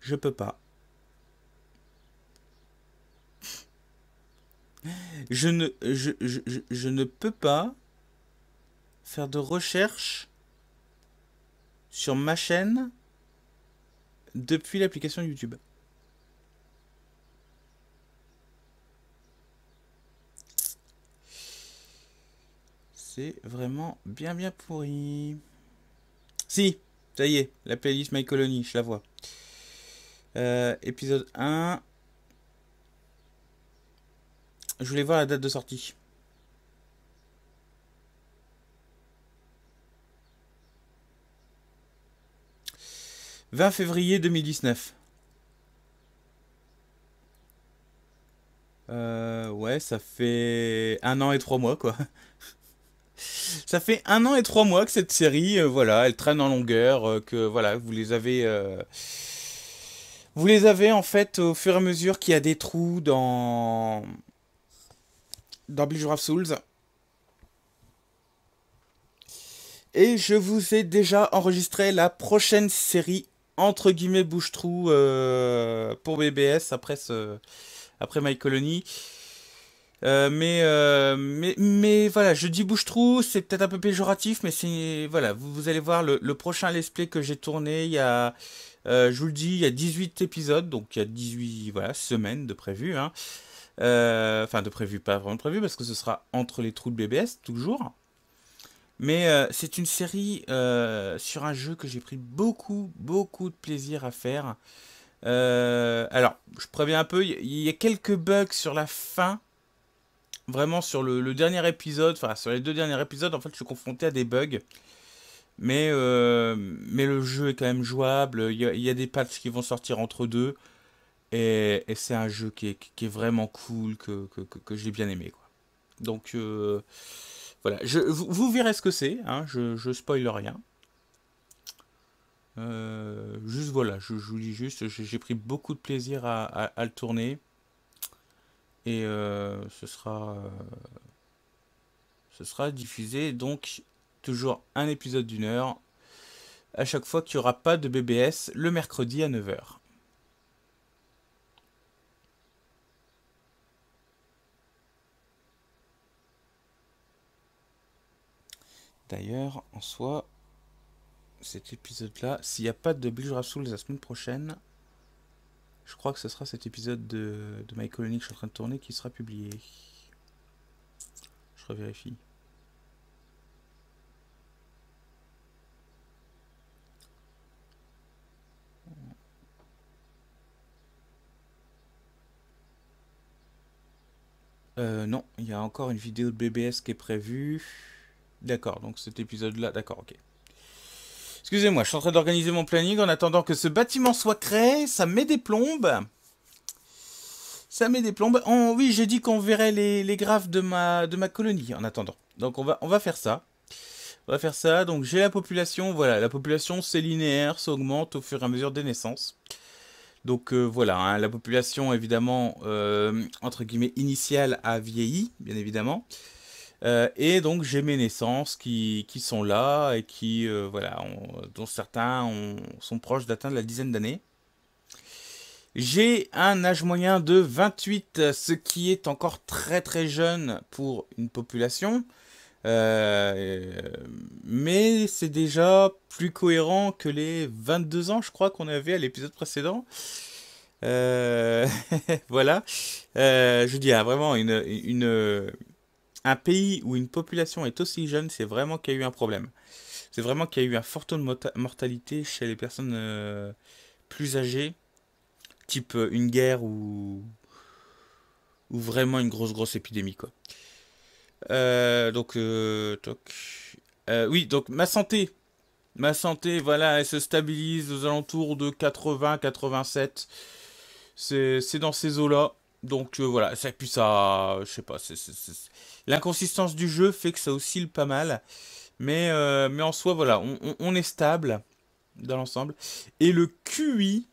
Speaker 1: Je peux pas. Je ne, je, je, je ne peux pas faire de recherche sur ma chaîne depuis l'application YouTube. C'est vraiment bien bien pourri. Si, ça y est, la playlist My Colony, je la vois. Euh, épisode 1. Je voulais voir la date de sortie. « 20 février 2019 euh, ouais, ça fait un an et trois mois, quoi. Ça fait un an et trois mois que cette série, euh, voilà, elle traîne en longueur, euh, que voilà, vous les avez, euh, vous les avez en fait au fur et à mesure qu'il y a des trous dans dans of Souls. Et je vous ai déjà enregistré la prochaine série entre guillemets bouche-trou pour BBS après ce après My Colony. Euh, euh, mais, mais, voilà, je dis bouche-trou, c'est peut-être un peu péjoratif, mais c'est voilà, vous, allez voir le, prochain let's play que j'ai tourné, il y a, euh, je vous le dis, il y a 18 épisodes, donc il y a 18 voilà, semaines de prévu. Hein. Enfin, de prévu, pas vraiment prévu, parce que ce sera entre les trous de BBS, toujours. Mais c'est une série sur un jeu que j'ai pris beaucoup, beaucoup de plaisir à faire. alors, je préviens un peu, il y, a quelques bugs sur la fin, vraiment sur le, dernier épisode, enfin sur les deux derniers épisodes, en fait, je suis confronté à des bugs. Mais, euh, mais le jeu est quand même jouable. Il y, a, des patchs qui vont sortir entre deux. Et, c'est un jeu qui est, vraiment cool, que, j'ai bien aimé. Quoi. Donc euh, voilà, vous, verrez ce que c'est. Hein. Je, je spoil rien. Euh, juste voilà, je, vous dis juste, j'ai pris beaucoup de plaisir à le tourner. Et euh, ce, sera, euh, ce sera diffusé donc toujours un épisode d'une heure à chaque fois qu'il n'y aura pas de BBS le mercredi à 9h. D'ailleurs, en soi, cet épisode-là, s'il n'y a pas de Bilge Rasoul la semaine prochaine, je crois que ce sera cet épisode de, de My Colony que je suis en train de tourner qui sera publié. Je revérifie. Euh, non, il y a encore une vidéo de BBS qui est prévue. D'accord, donc cet épisode-là, d'accord, ok. Excusez-moi, je suis en train d'organiser mon planning en attendant que ce bâtiment soit créé. Ça met des plombes. Ça met des plombes. Oh, oui, j'ai dit qu'on verrait les, graphes de ma, de ma colonie en attendant. Donc on va, on va faire ça. On va faire ça. Donc j'ai la population. Voilà, la population c'est linéaire, ça augmente au fur et à mesure des naissances. Donc euh, voilà, hein. la population évidemment, euh, entre guillemets, initiale a vieilli, bien évidemment. Euh, et donc j'ai mes naissances qui, sont là et qui, euh, voilà, dont certains sont proches d'atteindre la dizaine d'années. J'ai un âge moyen de 28, ce qui est encore très très jeune pour une population. Euh, mais c'est déjà plus cohérent que les 22 ans, je crois, qu'on avait à l'épisode précédent. voilà. je dis, ah, vraiment, une, une, un pays où une population est aussi jeune, c'est vraiment qu'il y a eu un problème. C'est vraiment qu'il y a eu un fort taux de mortalité chez les personnes euh, plus âgées, type euh, une guerre ou, ou vraiment une grosse, grosse épidémie. Quoi. Euh, donc, oui, donc ma santé. Ma santé, voilà, elle se stabilise aux alentours de 80-87. C'est dans ces eaux-là. Donc euh, voilà, ça, puis ça, je sais pas, l'inconsistance du jeu fait que ça oscille pas mal. Mais, euh, mais en soi, voilà, on, est stable dans l'ensemble. Et le QI,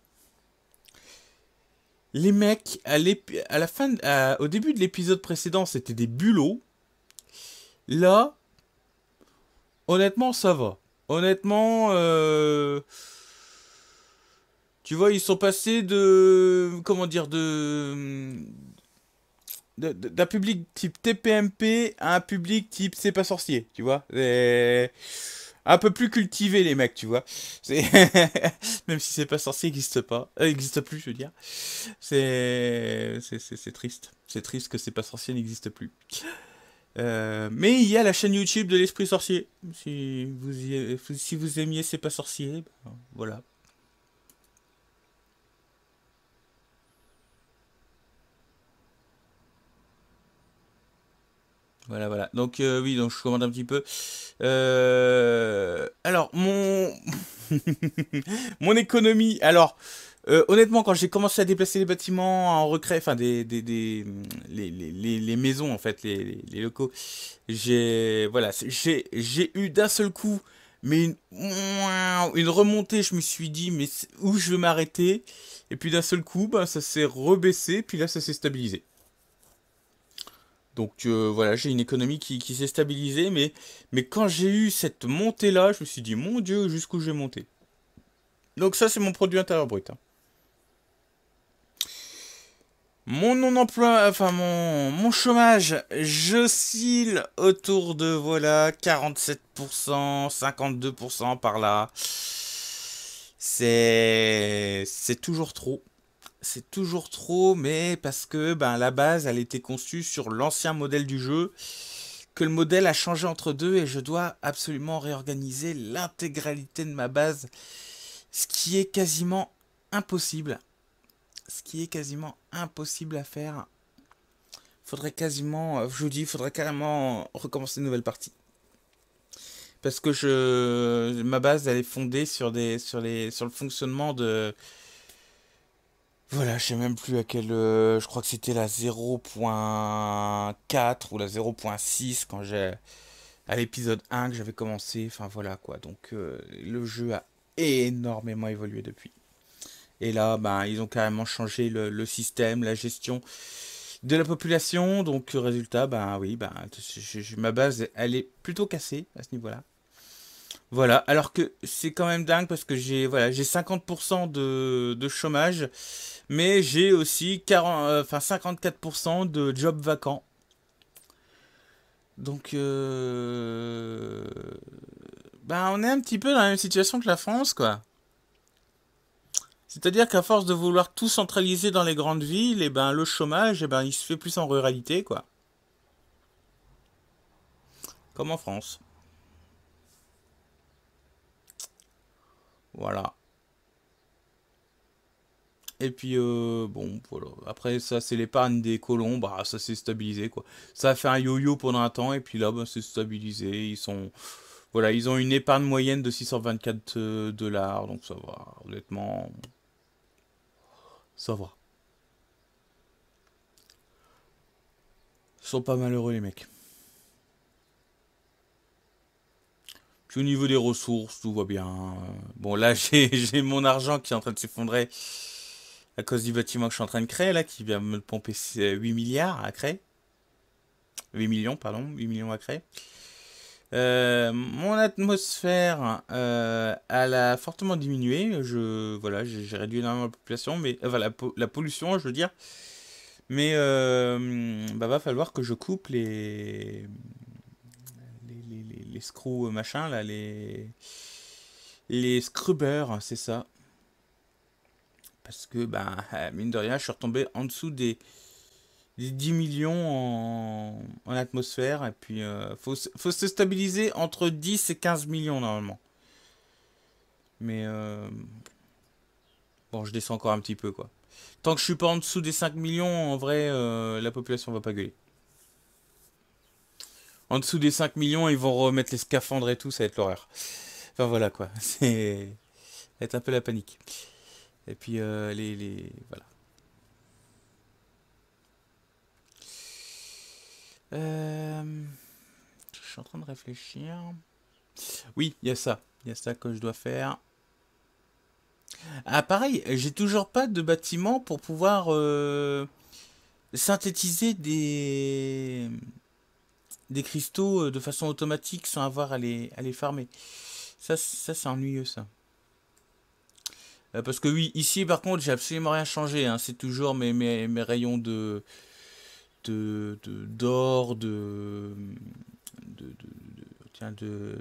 Speaker 1: les mecs, à, la fin, au début de l'épisode précédent, c'était des bulots. Là, honnêtement, ça va. Honnêtement, euh, tu vois, ils sont passés de. Comment dire De. D'un public type TPMP à un public type C'est pas sorcier, tu vois. un peu plus cultivé les mecs, tu vois. même si c'est pas sorcier existe pas, euh, plus, je veux dire. C'est c'est triste. C'est triste que c'est pas sorcier n'existe plus. Euh, mais il y a la chaîne YouTube de l'esprit sorcier. Si vous, si vous aimiez C'est pas sorcier, ben, voilà. Voilà, voilà. Donc euh, oui, donc je commande un petit peu. Euh, alors, mon... mon économie. Alors, euh, honnêtement, quand j'ai commencé à déplacer les bâtiments en recré, enfin des, les, maisons en fait, les, locaux, j'ai voilà, j'ai eu d'un seul coup, mais une, une remontée. Je me suis dit mais où je veux m'arrêter Et puis d'un seul coup, bah, ça s'est rebaissé, puis là ça s'est stabilisé. Donc euh, voilà, j'ai une économie qui, s'est stabilisée, mais, mais quand j'ai eu cette montée-là, je me suis dit, mon Dieu, jusqu'où j'ai monté. Donc ça, c'est mon produit intérieur brut. Hein. Mon non-emploi, enfin mon, mon chômage, j'oscille autour de, voilà, 47%, 52% par là. C'est... C'est toujours trop c'est toujours trop, mais parce que ben, la base, elle était conçue sur l'ancien modèle du jeu, que le modèle a changé entre deux et je dois absolument réorganiser l'intégralité de ma base, ce qui est quasiment impossible. Ce qui est quasiment impossible à faire. Faudrait quasiment, euh, je vous dis, faudrait carrément recommencer une nouvelle partie. Parce que je, ma base, elle est fondée sur, des, sur, les, sur le fonctionnement de, voilà, je sais même plus à quel. Euh, je crois que c'était la 0.4 ou la 0.6 quand j'ai. à l'épisode 1 que j'avais commencé. Enfin voilà quoi. Donc euh, le jeu a énormément évolué depuis. Et là, ben, ils ont carrément changé le, système, la gestion de la population. Donc résultat, ben oui, ben, ma base, elle est plutôt cassée à ce niveau-là. Voilà, alors que c'est quand même dingue parce que j'ai voilà, 50% de, chômage, mais j'ai aussi 54% euh, de jobs vacants. Donc, euh, ben, on est un petit peu dans la même situation que la France, quoi. C'est-à-dire qu'à force de vouloir tout centraliser dans les grandes villes, et eh ben le chômage, et eh ben il se fait plus en ruralité, quoi. Comme en France. Voilà. Et puis, euh, bon, voilà. Après, ça, c'est l'épargne des colons. Bah, ça s'est stabilisé, quoi. Ça a fait un yo-yo pendant un temps, et puis là, bah, c'est stabilisé. Ils sont... Voilà, ils ont une épargne moyenne de 624 euh, dollars, donc ça va, honnêtement. Ça va. Ils sont pas malheureux, les mecs. Puis au niveau des ressources, tout va bien. Euh, bon, là, j'ai mon argent qui est en train de s'effondrer à cause du bâtiment que je suis en train de créer, là, qui vient me pomper 8 milliards à créer. 8 millions, pardon, 8 millions à créer. Euh, mon atmosphère, euh, elle a fortement diminué. Je, voilà, j'ai réduit énormément la population, mais la, pollution, je veux dire. Mais il bah, va falloir que je coupe les screw euh, machin là, les les scrubbers, hein, c'est ça. Parce que ben mine de rien, je suis retombé en dessous des 10 millions en, atmosphère et puis euh, faut se stabiliser entre 10 et 15 millions normalement. Mais euh, bon, je descends encore un petit peu quoi. Tant que je suis pas en dessous des 5 millions, en vrai, la population va pas gueuler en dessous des 5 millions, ils vont remettre les scaphandres et tout, ça va être l'horreur. Enfin voilà quoi, c'est être un peu la panique. Et puis euh, les, voilà. Euh, je suis en train de réfléchir. Oui, il y a ça, il y a ça que je dois faire. Ah pareil, j'ai toujours pas de bâtiment pour pouvoir euh, synthétiser des des cristaux euh, de façon automatique sans avoir à les, à les farmer. Ça, ça c'est ennuyeux ça. Euh, parce que oui, ici par contre, j'ai absolument rien changé. Hein. C'est toujours mes, mes, rayons de d'or, de, de, de, de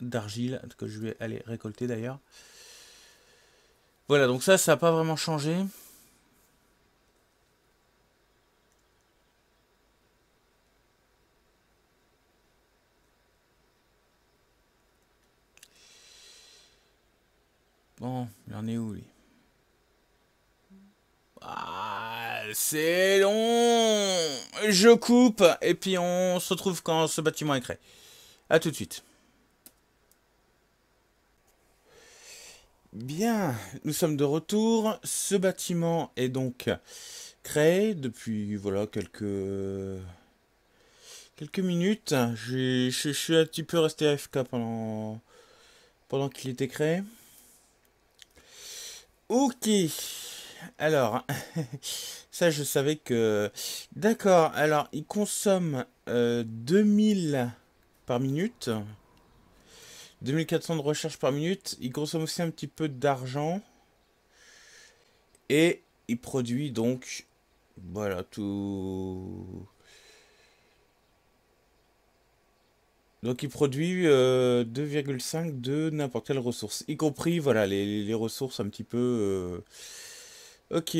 Speaker 1: d'argile que je vais aller récolter d'ailleurs. Voilà, donc ça, ça n'a pas vraiment changé. Bon, il en est où lui ah, c'est long Je coupe et puis on se retrouve quand ce bâtiment est créé. A tout de suite. Bien, nous sommes de retour. Ce bâtiment est donc créé depuis voilà quelques quelques minutes. Je suis un petit peu resté AFK pendant pendant qu'il était créé. Ok. Alors, ça je savais que... D'accord, alors il consomme 2000 euh, par minute. 2400 de recherche par minute. Il consomme aussi un petit peu d'argent. Et il produit donc... Voilà, tout... Donc il produit 2,5 euh, de n'importe quelle ressource, y compris voilà les, ressources un petit peu... Euh, ok.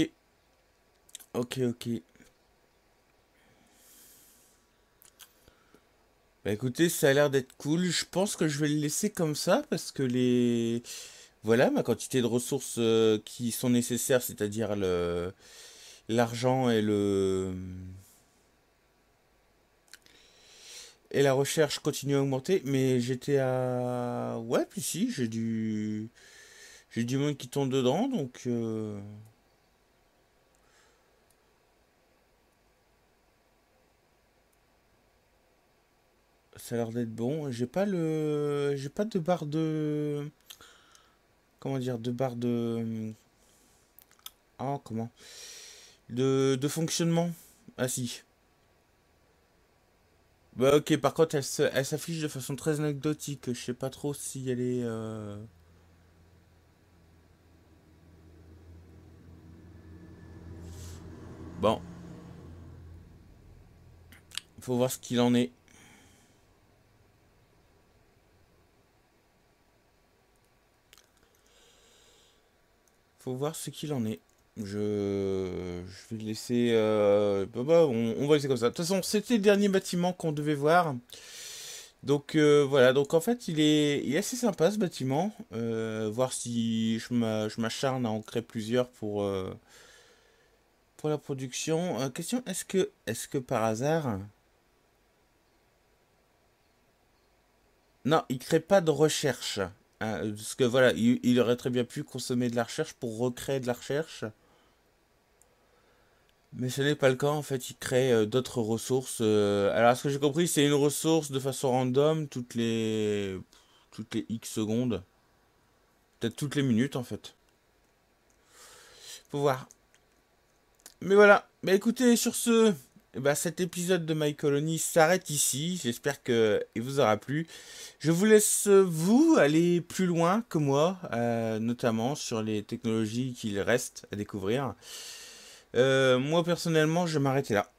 Speaker 1: Ok, ok. Bah, écoutez, ça a l'air d'être cool. Je pense que je vais le laisser comme ça parce que les... Voilà, ma quantité de ressources euh, qui sont nécessaires, c'est-à-dire le l'argent et le... Et la recherche continue à augmenter, mais j'étais à... Ouais, puis si, j'ai du... J'ai du monde qui tombe dedans, donc... Euh, ça a l'air d'être bon. J'ai pas le... J'ai pas de barre de... Comment dire De barre de... Ah, comment de... de fonctionnement. Ah si. Bah ok, par contre, elle, s'affiche de façon très anecdotique. Je sais pas trop si elle est... Euh... Bon. Faut voir ce qu'il en est. Faut voir ce qu'il en est. Je, vais vais laisser. Euh, bah, bah, on, va laisser comme ça. De toute façon, c'était le dernier bâtiment qu'on devait voir. Donc euh, voilà, donc en fait il est, assez sympa ce bâtiment. Euh, voir si je m'acharne à en créer plusieurs pour, pour la production. question, est-ce que, est -ce que par hasard... Non, il ne crée pas de recherche. Hein, parce que voilà, il, aurait très bien pu consommer de la recherche pour recréer de la recherche. Mais ce n'est pas le cas, en fait, il crée euh, d'autres ressources. Euh, alors, ce que j'ai compris, c'est une ressource de façon random toutes les, toutes les X secondes. Peut-être toutes les minutes, en fait. Faut voir. Mais voilà. Mais bah, écoutez, sur ce, eh ben, cet épisode de My Colony s'arrête ici. J'espère qu'il vous aura plu. Je vous laisse, euh, vous, aller plus loin que moi, notamment sur les technologies qu'il reste à découvrir. Euh, moi personnellement, je vais m'arrêter là.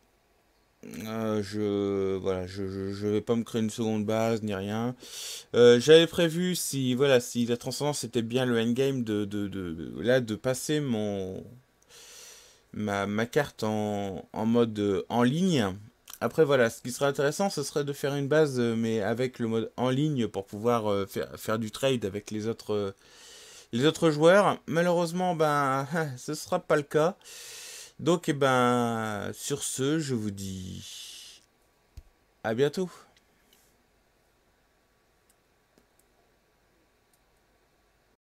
Speaker 1: Euh, je voilà, je, vais pas me créer une seconde base ni rien. Euh, j'avais prévu si voilà si la transcendance était bien le endgame de, de, de là de passer mon ma, ma carte en, mode en ligne. Après voilà, ce qui serait intéressant, ce serait de faire une base mais avec le mode en ligne pour pouvoir faire, faire du trade avec les autres les autres joueurs. Malheureusement ben ce sera pas le cas. Donc, eh ben, sur ce, je vous dis à bientôt.